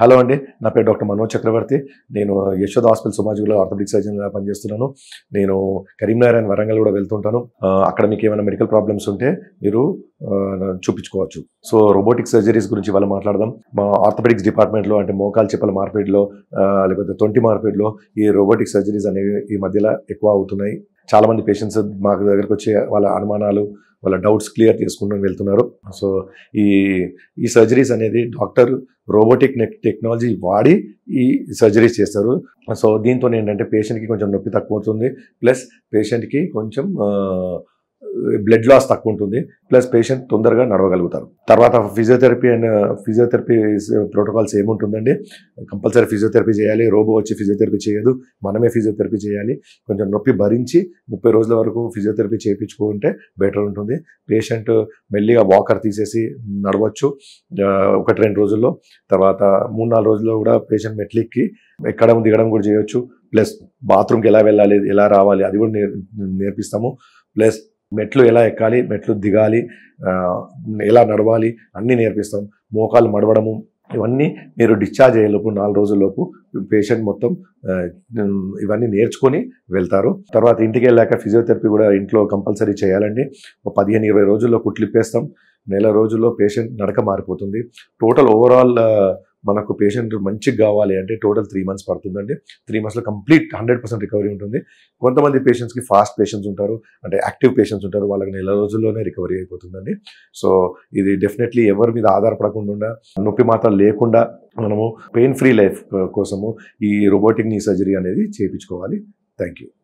hello అండి నా పేరు డాక్టర్ మనోజ్ చక్రవర్తి నేను యశోద హాస్పిటల్ సమాజంలో ఆర్థోపెడిక్ సర్జన్గా పనిచేస్తున్నాను నేను కరీంనగర్ అండ్ వరంగల్ కూడా వెళ్తుంటాను అక్కడ మీకు ఏమైనా మెడికల్ ప్రాబ్లమ్స్ ఉంటే మీరు చూపించుకోవచ్చు సో రోబోటిక్ సర్జరీస్ గురించి వాళ్ళు మాట్లాడదాం మా ఆర్థోపెటిక్స్ డిపార్ట్మెంట్లో అంటే మోకాల్ చెప్పల మార్పిడిలో లేకపోతే తొంటి మార్పిడిలో ఈ రోబోటిక్ సర్జరీస్ అనేవి ఈ మధ్యలో ఎక్కువ అవుతున్నాయి చాలామంది పేషెంట్స్ మా దగ్గరకు వచ్చే వాళ్ళ అనుమానాలు వాళ్ళ డౌట్స్ క్లియర్ చేసుకుంటూ వెళ్తున్నారు సో ఈ ఈ సర్జరీస్ అనేది డాక్టర్ రోబోటిక్ టెక్నాలజీ వాడి ఈ సర్జరీస్ చేస్తారు సో దీంతో ఏంటంటే పేషెంట్కి కొంచెం నొప్పి తక్కువ అవుతుంది ప్లస్ పేషెంట్కి కొంచెం బ్లడ్ లాస్ తక్కువ ఉంటుంది ప్లస్ పేషెంట్ తొందరగా నడవగలుగుతారు తర్వాత ఫిజియోథెరపీ అండ్ ఫిజియోథెరపీ ప్రోటోకాల్స్ ఏముంటుందండి కంపల్సరీ ఫిజియోథెరపీ చేయాలి రోబో వచ్చి ఫిజియోథెరపీ చేయదు మనమే ఫిజియోథెరపీ చేయాలి కొంచెం నొప్పి భరించి ముప్పై రోజుల వరకు ఫిజియోథెరపీ చేయించుకుంటే బెటర్ ఉంటుంది పేషెంట్ మెల్లిగా వాకర్ తీసేసి నడవచ్చు ఒకటి రెండు రోజుల్లో తర్వాత మూడు నాలుగు రోజుల్లో కూడా పేషెంట్ మెట్లిక్కి ఎక్కడం దిగడం కూడా చేయొచ్చు ప్లస్ బాత్రూమ్కి ఎలా వెళ్ళాలి ఎలా రావాలి అది కూడా నేర్పిస్తాము ప్లస్ మెట్లు ఎలా ఎక్కాలి మెట్లు దిగాలి ఎలా నడవాలి అన్నీ నేర్పిస్తాం మోకాలు మడవడము ఇవన్నీ మీరు డిశ్చార్జ్ అయ్యేలోపు నాలుగు రోజుల్లోపు పేషెంట్ మొత్తం ఇవన్నీ నేర్చుకొని వెళ్తారు తర్వాత ఇంటికి వెళ్ళాక ఫిజియోథెరపీ కూడా ఇంట్లో కంపల్సరీ చేయాలండి ఒక పదిహేను ఇరవై రోజుల్లో కుట్లిప్పేస్తాం నెల రోజుల్లో పేషెంట్ నడక మారిపోతుంది టోటల్ ఓవరాల్ మనకు పేషెంట్ మంచిగా కావాలి అంటే టోటల్ త్రీ మంత్స్ పడుతుందండి త్రీ మంత్స్లో కంప్లీట్ హండ్రెడ్ పర్సెంట్ రికవరీ ఉంటుంది కొంతమంది పేషెంట్స్కి ఫాస్ట్ పేషెంట్స్ ఉంటారు అంటే యాక్టివ్ పేషెంట్స్ ఉంటారు వాళ్ళకి నెల రోజుల్లోనే రికవరీ అయిపోతుందండి సో ఇది డెఫినెట్లీ ఎవరి మీద ఆధారపడకుండా నొప్పి మాత్రం లేకుండా మనము పెయిన్ ఫ్రీ లైఫ్ కోసము ఈ రోబోటిక్ నీ సర్జరీ అనేది చేయించుకోవాలి థ్యాంక్ యూ